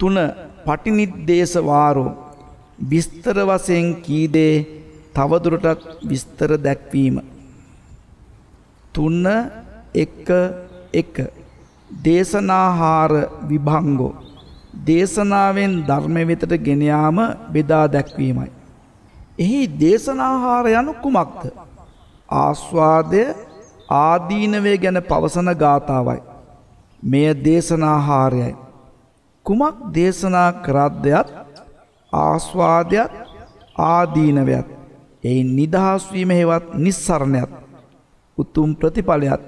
තුන පටිනිද්දේශ වාරෝ විස්තර වශයෙන් කී දේ තවදුරටත් විස්තර දැක්වීම තුන එක එක දේශනාහාර විභංගෝ දේශනාවෙන් ධර්මය වෙතට ගෙන යාම බෙදා දැක්වීමයි. එහි දේශනාහාර යනු කුමක්ද? ආස්වාදය ආදීනවේ ගැන පවසන ගාතාවයි. මෙය දේශනාහාරයයි. කුමක් දේශනා කරද්දයත් ආස්වාදයත් ආදීනවයත් එයින් නිදහස් වීම හේවත් නිස්සරණයත් උතුම් ප්‍රතිඵලයත්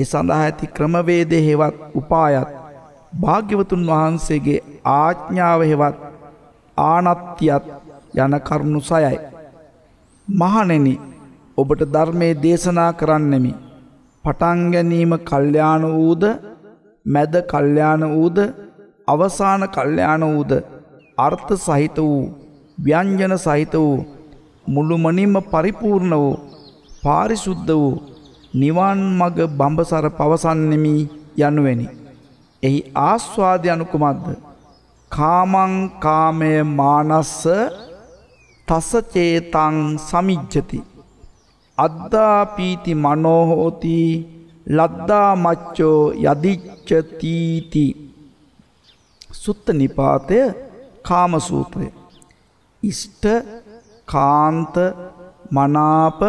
ඒ සඳහා ඇති ක්‍රමවේදේ හේවත් උපායත් භාග්‍යවතුන් වහන්සේගේ ආඥාව හේවත් ආනත්‍යත් යන කරුණු සයයි මහණෙනි ඔබට ධර්මයේ දේශනා කරන්නෙමි පටන් ගැනීම කල්යාණ වූද මැද කල්යාණ වූද අවසාන කල්යාණ වූද අර්ථ සහිත වූ ව්‍යංජන සහිත වූ මුළුමනින්ම පරිපූර්ණ වූ පාරිශුද්ධ වූ නිවන් මග බඹසර පවසන්නෙමි යනුවෙනි. එහි ආස්වාද අනුකුමද්ද කාමං කාමය මානස්ස තසචේතං සමිජ්ජති අද්දාපීති මනෝහෝති ලද්දා මච්චෝ යදිච්ච තීති සුත්ත නිපාතය කාමසූත්‍රය. ඉෂ්ට කාන්ත මනාප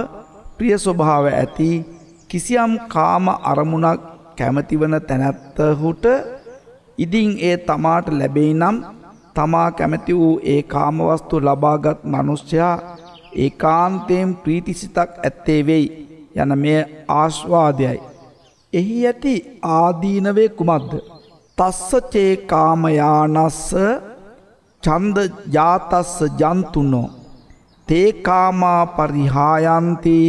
ප්‍රියස්වභාව ඇති කිසියම් කාම අරමුණක් කැමතිවන තැනැත්තහුට ඉදින් ඒ තමාට ලැබෙයි නම් තමා කැමැති වූ ඒ කාමවස්තු ලබාගත් මනුෂ්‍යයා ඒ කාන්තයෙන් ප්‍රීතිසිතක් ඇත්තේ වෙයි යන මේ ආශ්වාදයයි. එහි ඇති ආදීනවේ කුමක්ද. තස්සචේ කාමයානස්ස චන්ද ජාතස්ස ජන්තුනෝ තේකාමා පරිහායන්තේ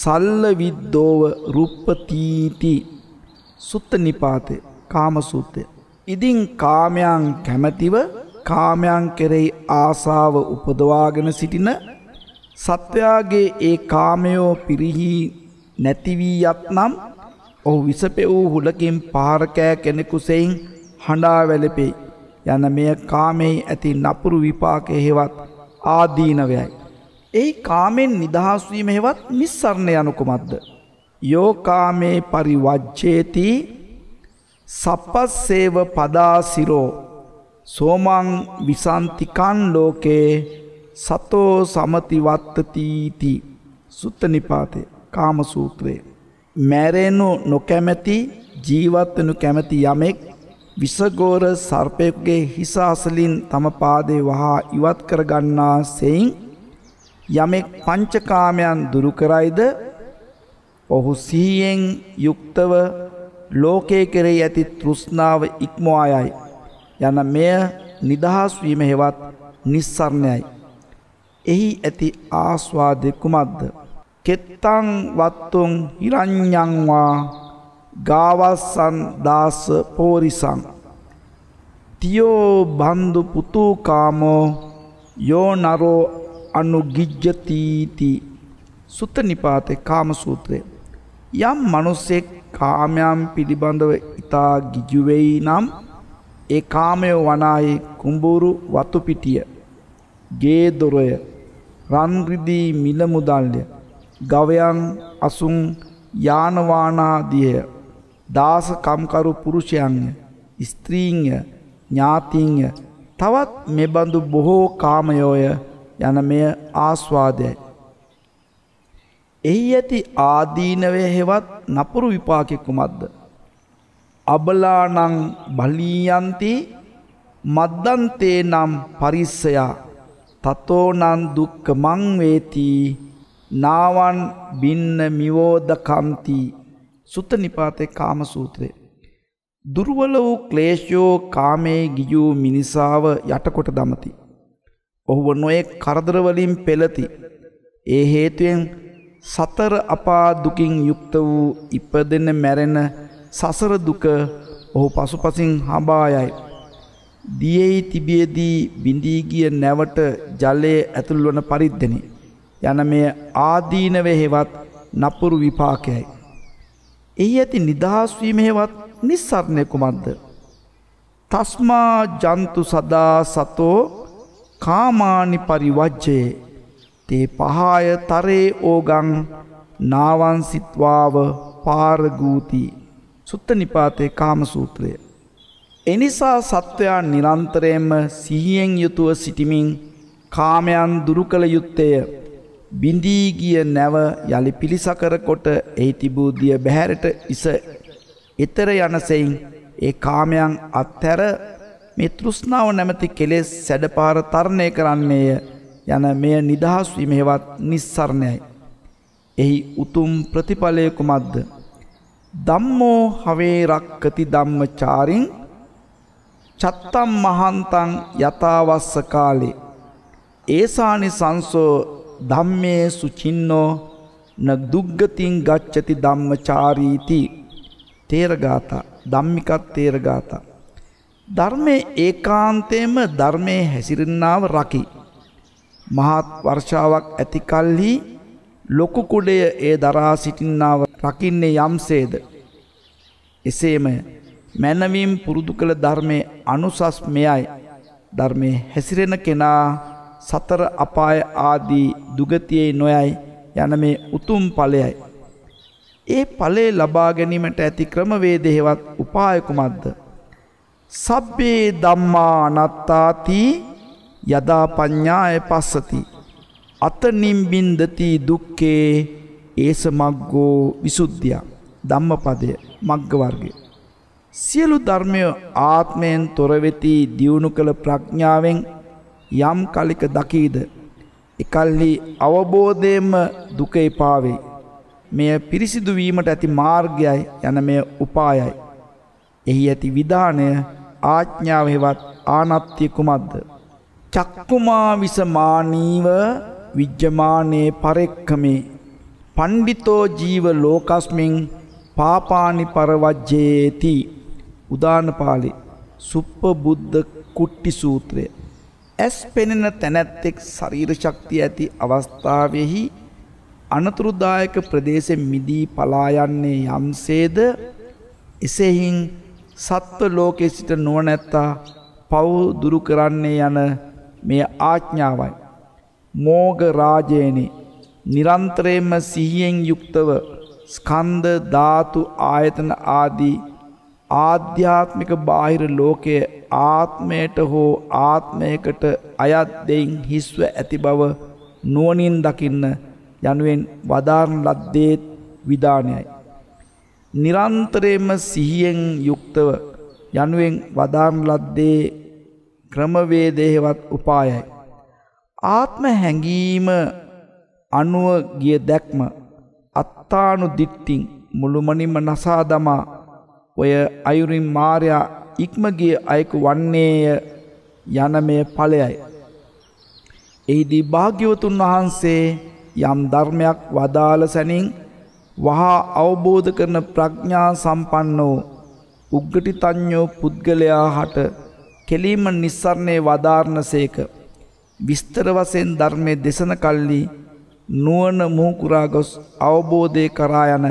සල්ල විද්දෝව රුප්පතීති සුත්ත නිපාතය කාමසූත්තය. ඉදින් කාමයන් කැමැතිව කාමයන් කෙරෙහි ආසාව උපදවාගෙන සිටින සත්වයාගේ ඒ කාමයෝ පිරිහි නැතිවී යත්නම් ඔහු විසපෙවූ හුලකින් පාරකෑ කෙනෙකුසෙයින් හඬා වැලපෙයි. යන මෙය කාමෙහි ඇති නපුරු විපාක හෙවත් ආදීනවයයි. ඒ කාමෙන් නිදහස්වීම හෙවත් නිස්සරණ යනුකුමක්ද. යෝකාමේ පරිවජ්ජේති සපස්සේව පදාසිරෝ සෝමං විසන්තිකන් ලෝකේ සතෝ සමතිවත්තතීති සුත්ත නිපාතය කාම සූත්‍රයේ. මැරෙනු නොකැමැති ජීවත් වෙනු කැමැති යමෙක් විසගෝර සර්පයෙකුගේ හිස අසලින් තම පාදේ වහා ඉවත් කර ගන්නා සෙයින් යමෙක් පංචකාමයන් දුරු කරයිද ඔහු සීයෙන් යුක්තව ලෝකයේ කෙරෙහි ඇති තෘෂ්ණාව ඉක්මවා යයි යන මෙය නිදහස් වීම හෙවත් නිස්සරණයයි එහි ඇති ආස්වාදය කුමක්ද කෙත්තං වත්තුන් හිරං්ඥංවා ගාවස්සන් දාස පෝරිසං. තියෝ බන්දු පුතුකාමෝ යෝ නරෝ අනුගිජ්ජතීති සුත්ත නිපාතය කාමසූත්‍රය. යම් මනුස්සෙක් කාමයම් පිළිබඳව ඉතා ගිජුවෙයි නම් ඒ කාමය වනායි කුඹුරු වතුපිටිය ගේ දොරය රන්රිදී මිලමුදල්ය ගවයන් අසුන් යානවානාදිය දාස කම්කරු පුරුෂයන්ය ස්ත්‍රීංය ඥාතිංය තවත් මෙබඳු බොහෝ කාමයෝය යන මෙය ආස්වාදයයි. එහි ඇති ආදීනවය හෙවත් නපුරු විපාකෙක්කුමක්ද. අබලානං බලීයන්ති මද්දන්තේ නම් පරිස්සයා තතෝනන් දුක්ක මංවේතිී නාවන් බින්න මිවෝධ කන්ති සුත්ත නිපාතේ කාම සූත්‍රය. දුර්වල වූ ක්ලේශයෝ කාමේ ගිජූ මිනිසාව යටකොට දමති. ඔහුව නොයෙක් කරදරවලින් පෙළති. ඒ හේතුවෙන් සතර අපා දුකින් යුක්ත වූ ඉපදෙන මැරෙන සසර දුක ඔහු පසුපසින් හබායයි. දියෙහි තිබියදී බිඳීගිය නැවට ජලය ඇතුල්වන පරිද්දනේ. යන මේ ආදීනවෙහෙවත් නපුරු විපාකයයි. එහි ඇති නිදහස්වීමහෙවත් නිස්සරණය කුමක්ද. තස්මා ජන්තු සදා සතෝ කාමානි පරිවජ්ජයේ තේ පහාය තරේ ඕගං නාවන්සිත්වාව පාරගූතිී සුත්ත නිපාතේ කාම සූත්‍රය. එනිසා සත්වයා නිරන්තරයෙන්ම සිහියෙන් යුතුව සිටිමින් කාමයන් දුරු කළ යුත්තය බිඳී ගිය නැව යලි පිලිසකර කොට එහි තිබූ දිය බැහැරට ඉස ඊතර යනසෙයින් ඒ කාමයන් අත්හැර මේ තෘෂ්ණාව නැමැති කෙලෙස් සැඩපාර තරණය කරන්නේය යන මෙය නිදහස් වීමෙහිවත් නිස්සරණයයි. එහි උතුම් ප්‍රතිඵලය කුමක්ද? ධම්මෝ හවේ රක්කති ධම්මචාරින් චත්තම් මහන්තං යතාවස්ස කාලේ ඒසානි සංසෝ ධම්මේ සුචින්නෝ න දුග්ගතින් ගච්ඡති ධම්මචාරීති තේරගාත ධම්මිකත් තේරගාත ධර්මයේ ඒකාන්තයෙන්ම ධර්මයේ හැසිරෙන්නාව රකි මහත් වර්ෂාවක් ඇති කල්හි ලොකු කුඩය ඒ දරා සිටින්නාව රකින්නේ යම්සේද එසේම මැනවීම් පුරුදු කළ ධර්මයේ අනුසස් මෙයයි ධර්මයේ හැසිරෙන කෙනා සතර අපාය ආදී දුගතියේ නොයයි යන මේ උතුම් ඵලයයි. ඒ ඵලේ ලබා ගැනීමට ඇති ක්‍රමවේද හේවත් උපාය කුමක්ද? සබ්බේ ධම්මා අනත්තාති යදා පඤ්ඤාය පස්සති. අතනින් බින්දති දුක්ඛේ ඒස මග්ගෝ විසුද්ධිය. ධම්මපදය මග්ග වර්ගය. සියලු ධර්මය ආත්මයෙන් තොර වෙති දියුණු කළ ප්‍රඥාවෙන් යම් කලෙක දකීද එකල්හි අවබෝධයෙන්ම දුක එපාවේ මෙය පිරිසිදු වීමට ඇති මාර්ගයයි යන මෙය උපායයි එහි ඇති විධානය ආඥාව හෙවත් ආනත්‍ය කුමක්ද චක්කුමා විසමානීව විජ්ජමානයේ පරෙක්කමේ පණ්ඩිතෝ ජීව ලෝකස්මින් පාපානි පරවජ්ජේති උදානපාලි සුප්ප බුද්ධ කුට්ටි සූත්‍රය ඇස් පෙනෙන තැනැත්තෙක් ශරීර ශක්තිය ඇති අවස්ථාවෙහි අනතුරුදායක ප්‍රදේශ මිදී පලායන්නේ යම්සේද එසෙහින් සත්ව ලෝකෙ සිට නොවනැත්තා පව් දුරු කරන්නේ යන මේ ආච්ඥාවයි. මෝග රාජයනේ නිරන්තරයෙන්ම සිහියෙන් යුක්තව ස්කන්ද ධාතු ආයතන ආදී ආධ්‍යාත්මික බාහිර ලෝකය ආත්මයට හෝ ආත්මයකට අයත් දෙයින් හිස්ව ඇති බව නුවනින් දකින්න යනුවෙන් වදාරණ ලද්දේත් විධානයයි. නිරන්තරයම සිහියෙන් යුක්තව යනුවෙන් වදාරණ ලද්දේ ක්‍රමවේදේහෙවත් උපායයි. ආත්ම හැඟීම අනුව ගිය දැක්ම අත්තානු දිට්ටිං මුළුමනින්ම නසා දමා ඔය අයුරින් මාරයා ඉක්මගේ අයකු වන්නේය යනමය ඵලයයි. එහිදී භාග්‍යවතුන් වහන්සේ යම් ධර්මයක් වදාළ සැනින් වහා අවබෝධ කරන ප්‍රඥා සම්පන්න වූ උග්ගටි තඥ්ඥෝ පුද්ගලයා හට කෙලීම නිස්සරණය වධාරණසේක. විස්තර වසයෙන් ධර්මය දෙසන කල්ලි නුවන මූකුරාගොස් අවබෝධය කරා යන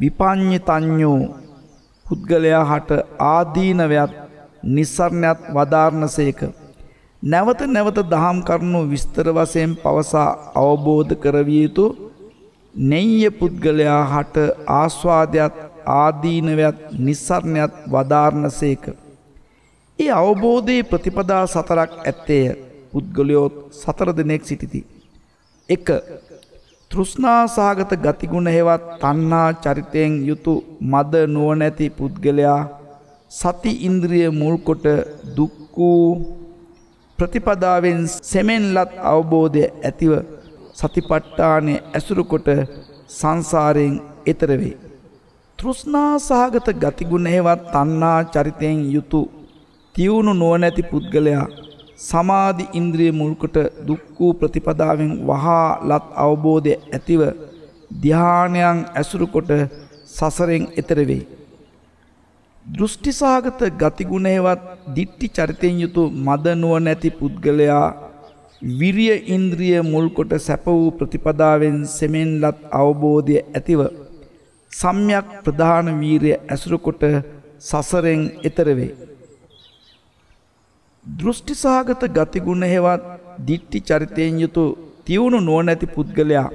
විපං්ඥ තඥ්ඥෝ පුද්ගලයා හට ආදීනවයත් නිසරණයත් වදාරණසේක. නැවත නැවත දහම් කරනු විස්තර වසයෙන් පවසා අවබෝධ කරවියතු නෙයිය පුද්ගලයා හට ආස්වාදයක් ආදීනවයත් නිසරණයත් වදාරණසේක. ඒ අවබෝධයේ ප්‍රතිපදා සතරක් ඇත්තේය පුද්ගලයෝත් සතර දෙනෙක් සිටිති. එක තෘෂ්නාසාගත ගතිගුණ හෙවත් තණ්හා චරිතයෙන් යුතු මද නුවණැති පුද්ගලයා සති ඉන්ද්‍රිය මුල්කොට දුක් වූ ප්‍රතිපදාවෙන් සෙමෙන්ලත් අවබෝධය ඇතිව සතිපට්ඨානය ඇසුරුකොට සංසාරයෙන් එතර වේ. තෘෂ්නාසහගත ගතිගුණ හෙවත් තණ්හා චරිතයෙන් යුතු තියුණු නුවණැති පුද්ගලයා සමාධි ඉන්ද්‍රිය මුල්කොට දුක්ඛූ ප්‍රතිපදාවෙන් වහා ලත් අවබෝධය ඇතිව ධ්‍යානයන් ඇසුරුකොට සසරෙන් එතර වෙයි. දෘෂ්ටිසාගත ගතිගුණේවත් දිට්ටි චරිතයෙන් යුතු මද නුවණැති පුද්ගලයා විරිය ඉන්ද්‍රිය මුල්කොට සැප වූ ප්‍රතිපදාවෙන් සෙමෙන් ලත් අවබෝධය ඇතිව සම්යක් ප්‍රධාන වීරය ඇසුරුකොට සසරෙන් එතර වෙයි. දෘෂ්ටි සහගත ගතිගුණ හෙවත් දිට්ටි චරිතයෙන් යුතු තිවුණු නුවනැති පුද්ගලයා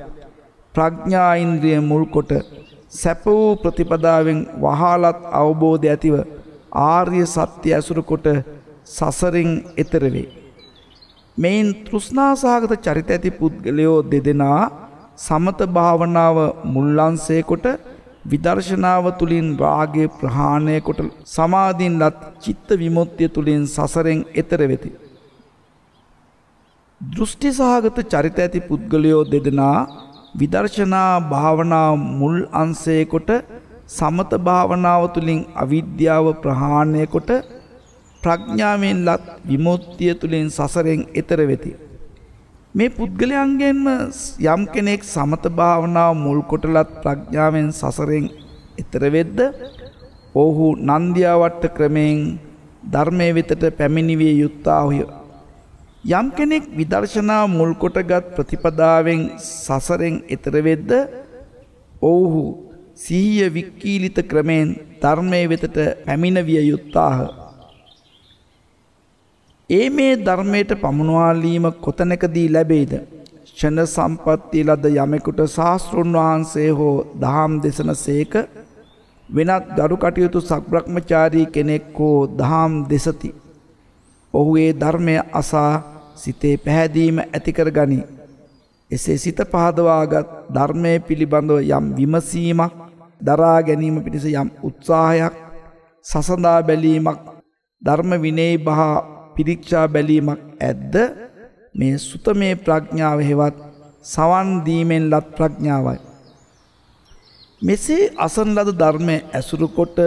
ප්‍රඥායින්ද්‍රිය මුල්කොට සැප වූ ප්‍රතිපදාවෙන් වහාලත් අවබෝධ ඇතිව ආර්ය සත්‍ය ඇසුරුකොට සසරින් එතරවේ. මෙයින් තෘෂ්නාසාගත චරිත ඇති පුද්ගලයෝ දෙදෙනා සමත භාවනාව මුල්ලන්සේකොට විදර්ශනාව තුළින් රාගේ ප්‍රහාණය කොට සමාධීන් ලත් චිත්ත විමුත්තිය තුළින් සසරෙන් එතර වෙති. දෘෂ්ටි සහගත චරිත ඇති පුද්ගලයෝ දෙදෙනා විදර්ශනා භාවනා මුල් අන්සේකොට සමත භාවනාව තුළින් අවිද්‍යාව ප්‍රහාණය කොට ප්‍රඥාවෙන් ලත් විමුත්තිය තුළින් සසරෙන් එතර වෙති. මේ පුද්ගලයන්ගෙන්ම යම් කෙනෙක් සමත භාවනාව මුල් කොටලත් ප්‍රඥාවෙන් සසරෙන් එතර වෙද්ද ඔහු නන්දියාවට්ට ක්‍රමයෙන් ධර්මයේ වෙතට පැමිණිවිය යුත්තාහුය. යම් කෙනෙක් විදර්ශනා මුල් කොටගත් ප්‍රතිපදාවෙන් සසරෙන් එතර වෙද්ද ඔහු සිහිය විකීලිත ක්‍රමයෙන් ධර්මයේ වෙතට පැමිණවිය යුත්තාහ. ඒ මේ ධර්මයට පමුණවාලීම කොතනකදී ලැබේද. ෂණ සම්පත්ති ලද යමෙකුට ශාස්තෘන් වහන්සේ හෝ දහම් දෙසන සේක වෙනත් ගරු කටයුතු සක්බ්‍රක්්මචාරී කෙනෙක් හෝ දහම් දෙසති. ඔහු ඒ ධර්මය අසා සිතේ පැහැදීම ඇතිකර ගනී. එසේ සිත පහදවාගත් ධර්මය පිළිබඳව යම් විමසීමක් දරා ගැනීම පිණිස යම් උත්සාහයක් සසඳා බැලීමක් ධර්ම විනේ බහා පිරික්ෂා බැලීමක් ඇද්ද මේ සුතමේ ප්‍රඥාව හෙවත් සවන් දීමෙන් ලත් ප්‍රඥාවයි. මෙසේ අසන ලද ධර්මය ඇසුරුකොට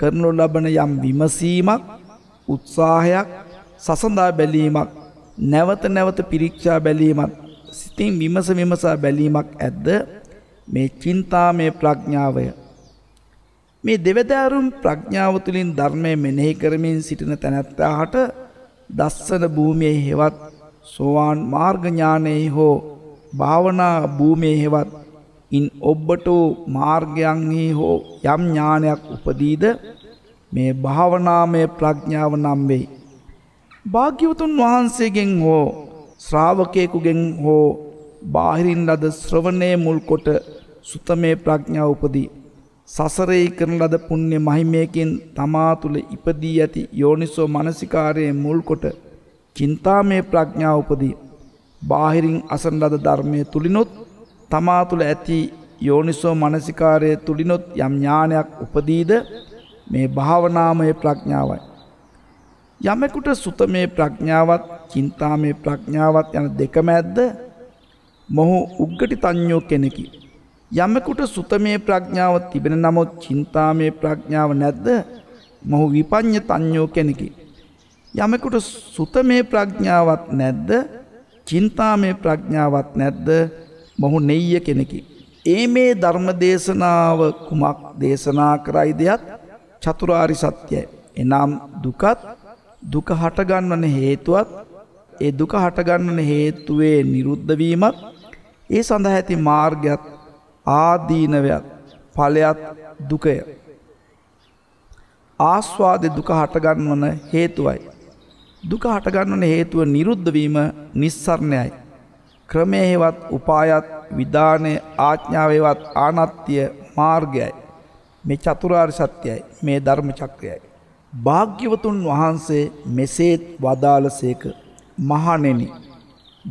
කරනු ලබන යම් විමසීමක් උත්සාහයක් සසඳා බැලීමක් නැවත නැවත පිරික්ෂා බැලීමත් සිතින් විමස විමසා බැලීමක් ඇද්ද මේ චින්තාමය ප්‍රඥාවය. මේ දෙවදෑරුම් ප්‍රඥාව තුළින් ධර්මය මෙනෙහි කරමින් සිටින තැනැත්තාහට දස්සන භූමියේ හෙවත් සෝවාන් මාර්ගඥානයේ හෝ භාවනා භූමියේ හෙවත් ඉන් ඔබ්බට මාර්ගයන්හි හෝ යම් ඥානයක් උපදීද මේ භාවනාමය ප්‍රඥාව නම් වෙයි. භාග්‍යවතුන් වහන්සේගෙන් හෝ ශ්‍රාවකයෙකුගෙන් හෝ බාහිරින් ලද ශ්‍රවණය මුල්කොට සුතමේ ප්‍රඥාව උපදී. සසරේ කරන ලද පුණ්‍ය මහිමයකින් තමා තුළ ඉපදී ඇති යෝනිසෝ මනසිකාරයේ මුල් කොට චින්තාමය ප්‍රඥාව උපදී. බාහිරින් අසන ලද ධර්මයේ තුලිනොත් තමා තුළ ඇති යෝනිසෝ මනසිකාරයේ තුලිනොත් යම් ඥානයක් උපදීද මේ භාවනාමය ප්‍රඥාවයි. යමෙකුට සුතමේ ප්‍රඥාවත් චින්තාමේ ප්‍රඥාවත් යන දෙකම ඇද්ද මොහු උග්ගටි තඤ්ඤෝ කෙනෙකි. යමකුට සුතමේ ප්‍රඥාව තිබෙන නමුත් චින්තාමේ ප්‍රඥාව නැද්ද මොහු විපඤ්ඤ තඤ්ඤෝ කෙනකි. යමකුට සුතමේ ප්‍රඥාවක් නැද්ද චින්තාමේ ප්‍රඥාවක් නැද්ද මොහු නෙය්‍ය කෙනකි. ඒ මේ ධර්ම දේශනාව කුමක් දේශනා කරයි දෙයක් චතුරාරි සත්‍යයි. එනම් දුකත් දුක හටගන්නවන හේතුවත් ඒ දුක හටගන්නන හේතුවේ නිරුද්ධවීමත් ඒ සඳහා ඇති මාර්ගයත් ආදීනවයත් ඵලයත් දුකය. ආස්වාද දුක හටගන්නවන හේතුවයි. දුක හටගන්නවන හේතුව නිරුද්ධවීම නිස්සරණයයි. ක්‍රමයහෙවත් උපායත් විධානය ආඥාවේවත් ආනත්තිය මාර්ගයයි. මේ චතුරාර් සත්‍යයයි මේ ධර්ම චක්‍රයයි. භාග්‍යවතුන් වහන්සේ මෙසේත් වදාළ සේක මහනෙනි.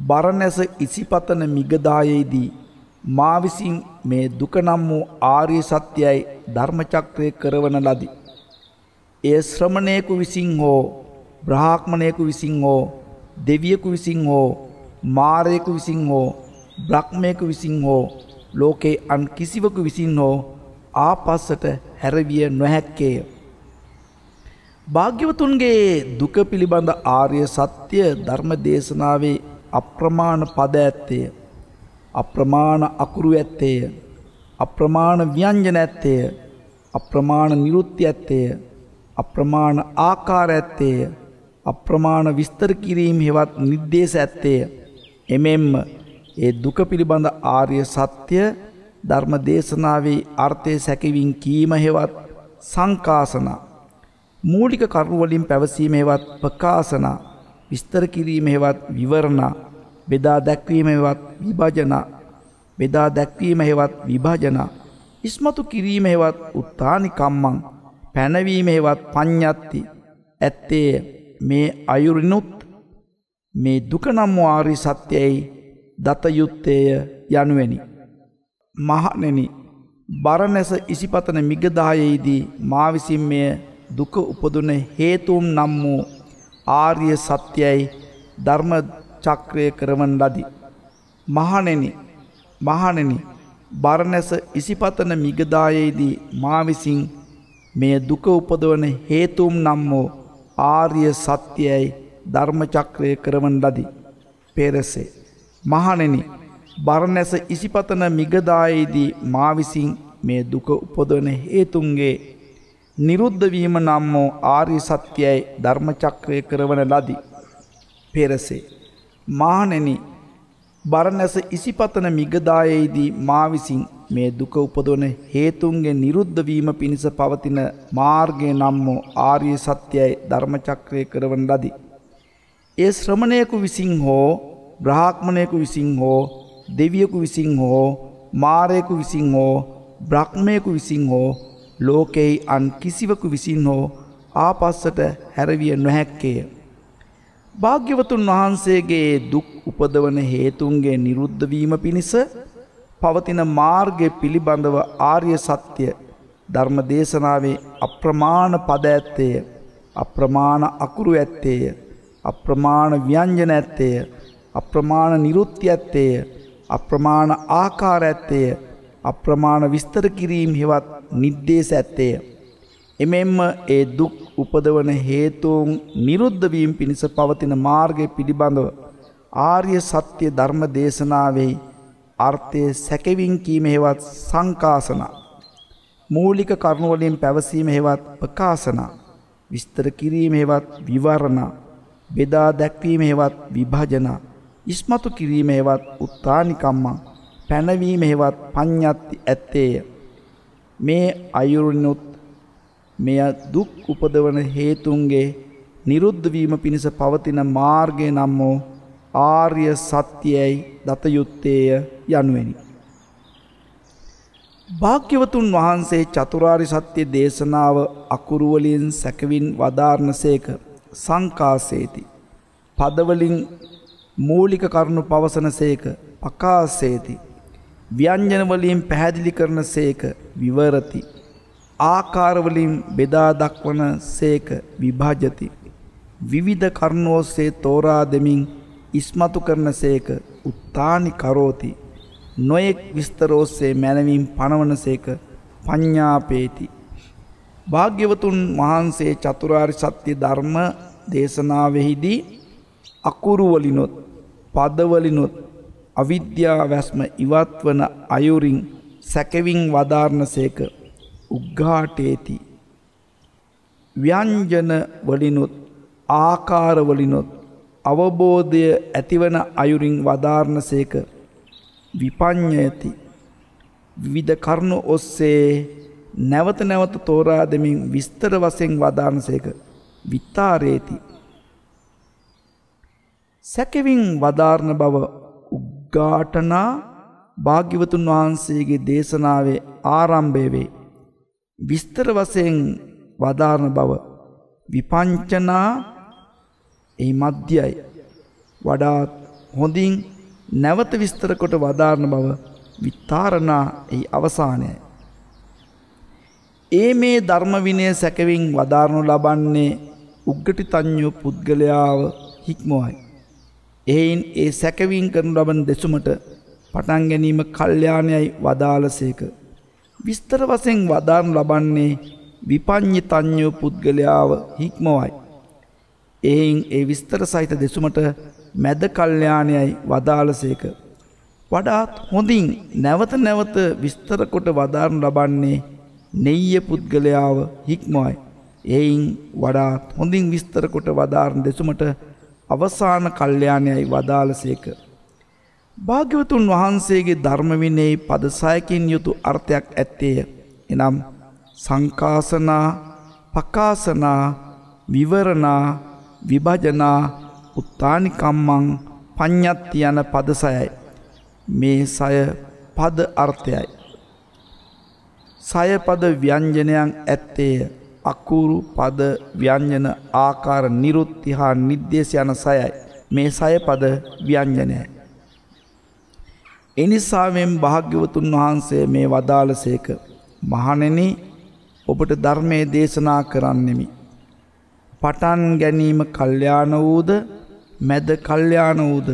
බරණැස ඉසිපතන මිගදායේදී මා විසින් මේ දුක නම් වූ ආර්ය සත්‍යයයි ධර්මචක්‍රය කරවන ලදි. ඒ ශ්‍රමණයෙකු විසින් හෝ බ්‍රාහ්මණයෙකු විසින් හෝ දෙවියෙකු විසින් හෝ මාරයෙකු විසින් හෝ බ්‍රහ්මයෙකු විසින් හෝ ලෝකේ අන් කිසිවකු විසින් හෝ ආපස්සට හැරවිය නොහැක්කේය. භාග්‍යවතුන්ගේ දුක පිළිබඳ ආර්ය සත්‍ය ධර්ම දේශනාවේ අප්‍රමාණ පද ඇත්තේය. අප්‍රමාණ අකුරු ඇත්තේය. අප්‍රමාණ ව්‍යංජන ඇත්තේය. අප්‍රමාණ නිරුත්ති ඇත්තේය. අප්‍රමාණ ආකාර ඇත්තේය. අප්‍රමාණ විස්තර කිරීම හෙවත් නිර්දේශ ඇත්තේය. එමෙන්ම ඒ දුක පිළිබඳ ආර්ය සත්‍ය ධර්ම දේශනාවේ අර්ථය සැකවින් කීම හෙවත් සංකාසනා මූලික කරුණු වලින් පැවසීමේවත් ප්‍රකාශනා විස්තර කිරීමේවත් විවරණා බෙදා දැක්වීම හෙවත් විභජන බෙදා දැක්වීම හෙවත් විභජන ඉස්මතු කිරීම හෙවත් උත්තානිකම්මං පැනවීම හෙවත් පඤ්ඤත්ති ඇත්තේ මේ අයුරිනුත් මේ දුකනම් ආරි සත්‍යයයි දතයුත්තේය යනුවෙනි මහණෙනි බරණැස ඉසිපතන මිගදායෙහිදී මා විසින් මෙය දුක උපදුන හේතුම් නම් වූ ආර්ය සත්‍යයයි ධර්ම චක්‍රය කරවන ලදී. මහනෙන මහනෙන බරණැස ඉසිපතන මිගදායේදී මාවිසින් මේ දුක උපදවන හේතුම් නම් වූ ආර්ය සත්‍යයයි ධර්මචක්‍රය කරවන ලදී. පෙරසේ. මහනෙන බරණැස ඉසිපතන මිගදායේදී මාවිසින් මේ දුක උපදවන හේතුන්ගේ නිරුද්ධවීම නම් වූ ආර්ය සත්‍යයයි ධර්මචක්‍රය කරවන ලදී. පෙරසේ. මානෙනි බරණැස ඉසිපතන මිගදායේදී මා විසින් මේ දුක උපදවන හේතුන්ගේ නිරුද්ධවීම පිණිස පවතින මාර්ගය නම් වූ ආර්ය සත්‍යයයි ධර්මචක්‍රය කරවන ලදී. ඒ ශ්‍රමණයෙකු විසින් හෝ බ්‍රාහ්මණයෙකු විසින් හෝ දෙවියෙකු විසින් හෝ මාරයෙකු විසින් හෝ බ්‍රහ්මයෙකු විසින් හෝ ලෝකෙහි අන් කිසිවකු විසින් හෝ ආපස්සට හැරවිය නොහැක්කේය. භාග්‍යවතුන් වහන්සේගේ දුක් උපදවන හේතුන්ගේ නිරුද්ධවීම පිණිස පවතින මාර්ගය පිළිබඳව ආර්ය සත්‍ය ධර්ම දේශනාවේ අප්‍රමාණ පද ඇත්තේය අප්‍රමාණ අකුරු ඇත්තේය අප්‍රමාණ ව්‍යංජන ඇත්තේය අප්‍රමාණ නිරුත්ති ඇත්තේය අප්‍රමාණ ආකාර ඇත්තේය අප්‍රමාණ විස්තර කිරීම් හෙවත් නිද්දේශ ඇත්තේය එමෙන්ම ඒ දුක් උපදවන හේතුවන් නිරුද්ධවීම් පිණිස පවතින මාර්ගය පිළිබඳව ආර්ය සත්‍යය ධර්ම දේශනාවෙයි අර්ථය සැකවින් කීම හෙවත් සංකාසන. මූලික කරුණුවලින් පැවසීම හෙවත් ප්‍රකාසන. විස්තර කිරීම හෙවත් විවරණ. බෙදා දැක්වීම හෙවත් විභජන. ඉස්මතු කිරීම හෙවත් උත්තානිකම්මා. පැනවීම හෙවත් පඤ්ඥත්ති ඇත්තේය. මේ අයුරුණුත් මෙය දුක් උපදවන හේතුන්ගේ නිරුද්ධවීම පිණිස පවතින මාර්ගය නම් වූ ආර්ය සත්‍යයයි දතයුත්තේය යනුවෙනි. භාග්‍යවතුන් වහන්සේ චතුරාරි සත්‍ය දේශනාව අකුරුවලින් සැකවින් වදාරණසේක සංකාසේති. පදවලින් මූලික කරුණු පවසනසේක පකාසේති. ව්‍යංජනවලින් පැහැදිලි කරන සේක විවරති. ආකාරවලින් බෙදා දක්වන සේක විභාජති. විවිධ කරුණෝස්සේ තෝරා දෙමින් ඉස්මතු කරන සේක උත්තානි කරෝති. නොයෙක් විස්තරෝස්සේ මැනවින් පනවන සේක පඤ්ඥාපේති. භාග්‍යවතුන් වහන්සේ චතුරාර් සත්‍ය ධර්ම දේශනාවෙහිදී අකුරුවලිනොත් පදවලිනොත් අවිද්‍යා වැස්ම ඉවත්වන අයුරින් සැකවින් වධාරණ සේක උග්ඝාටේති ව්‍යංජන වලිනුත් ආකාරවලිනුත් අවබෝධය ඇතිවන අයුරින් වදාරණසේක විපඤ්ඤයති විවිධ කරුණු ඔස්සේ නැවත නැවත තෝරා දෙමින් විස්තර වශයෙන් වදාරණසේක විතාරේති සැකෙවින් වදාරණ බව උග්ඝාටනා භාග්‍යවතුන් වහන්සේගේ දේශනාවේ ආරම්භය වේ විස්තර වසයෙන් වදාරණ බව විපංචනා ඒ මධ්‍යයි වඩාත් හොඳින් නැවත විස්තරකොට වදාරණ බව විත්තාරණා ඒ අවසානයයි. ඒ මේ ධර්මවිනය සැකවින් වදාරණු ලබන්නේ උග්ගටි තං්ඥු පුද්ගලයාව හික්මෝයි. එයින් ඒ සැකවින් කරනු ලබන දෙසුමට පටන් ගැනීම කල්්‍යානයයි වදාලසේක. විස්තර වසයෙන් වදාන් ලබන්නේ විපං්ඥි තඥ්ඥෝ පුද්ගලයාව හික්මවයි. එයින් ඒ විස්තර සහිත දෙසුමට මැද කල්්‍යයානයයි වදාලසේක. වඩාත් හොඳින් නැවත නැවත විස්තරකොට වදාරන් ලබන්නේ නෙయ్య පුද්ගලයාව හික්මොයි. එයින් වඩාත් හොඳින් විස්තරකොට වදාරන් දෙසුමට අවසාන කල්්‍යයානයයි වදාලසේක. භාග්‍යවතුන් වහන්සේගේ ධර්මවිනේ පදසයකින් යුතු අර්ථයක් ඇත්තේය. එනම් සංකාසනා පකාසනා විවරණා විභජනා උත්තානිකම්මං පඤ්ඥත්ති යන පදසයයි. මේ සය පද අර්ථයයි. සයපද ව්‍යංජනයන් ඇත්තේය අකුරු පද ව්‍යංජන ආකාර නිරුත්තිහා නිද්දේශ යන සයයි. මේ සයපද ව්‍යංජනයයි. එනිසාවෙන් භාග්‍යවතුන් වහන්සේ මේ වදාලසේක මහනෙන ඔබට ධර්මය දේශනා කරන්නෙමි. පටන් ගැනීම කල්්‍යාන වූද මැද කල්්‍යාන වූද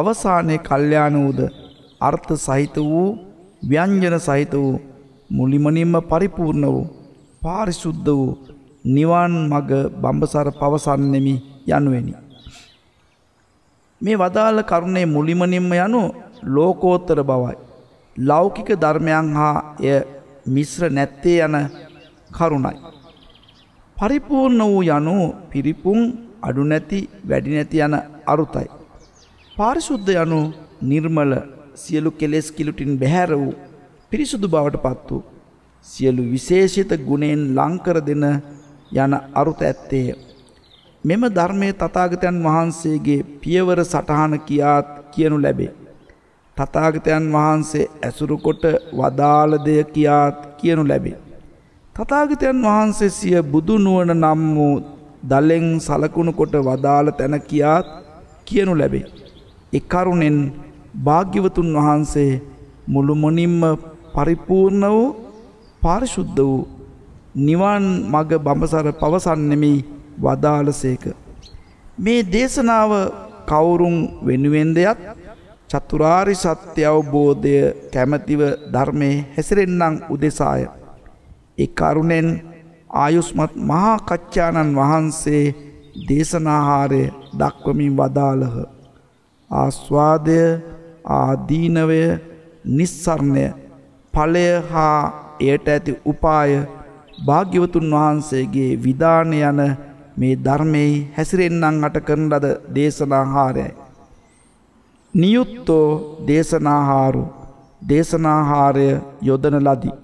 අවසානය කල්්‍යාන වූද අර්ථ සහිත වූ ව්‍යංජන සහිත වූ මුලිමනින්ම පරිපූර්ණ වූ පාරිශුද්ධ වූ නිවන් මග බම්බසර පවසන්නෙමි යනුවෙනි. මේ වදාළ කරුණේ මුලිමනින්ම යනු ලෝකෝත්තර බවයි. ලෞකික ධර්මයන් හා එය මිශ්‍ර නැත්තේ යන කරුණයි. පරිපූර්ණ වූ යනු පිරිපුන් අඩු නැති වැඩි නැති යන අරුතයි. පාරිශුද්ධ යනු නිර්මල සියලු කෙලෙස් කිලුටින් බැහැර වූ පිරිසුදු බවට පත් වූ සියලු විශේෂිත ගුණයෙන් ලංකර දෙන යන අරුත ඇත්තේය. මෙම ධර්මය තතාගතයන් වහන්සේගේ පියවර සටහන කියාත් කියනු ලැබේ. තථාගතයන් වහන්සේ ඇසුරුකොට වදාළ දෙය කියාත් කියනු ලැබේ. තථාගතයන් වහන්සේ සිය බුදු නුවණ නම් වූ දලෙන් සලකුණු කොට වදාළ තැන කියාත් කියනු ලැබේ. ඒ කරුණෙන් භාග්‍යවතුන් වහන්සේ මුළු මොනින්ම පරිපූර්ණ වූ පාරිශුද්ධ වූ නිවන් මඟ බඹසර පවසන්නෙමි වදාළසේක. මේ දේශනාව කවුරුන් වෙනුවෙන්දයත් චතුරාරි සත්‍ය අවබෝධය කැමැතිව ධර්මයේ හැසිරෙන්නම් උදෙසාය. ඒ කරුණෙන් ආයුස්මත් මහා කච්චාණන් වහන්සේ දේශනාහාරය දක්වමින් වදාළහ. ආස්වාදය ආදීනවය නිස්සරණය ඵලය හා එයට ඇති උපාය භාග්‍යවතුන් වහන්සේගේ විධාන යන මේ ධර්මයේ හැසිරෙන්නම් අට කරන ලද දේශනාහාරයයි. නියුත්තෝ දේශනාහාරු දේශනාහාරය යොදන ලදී.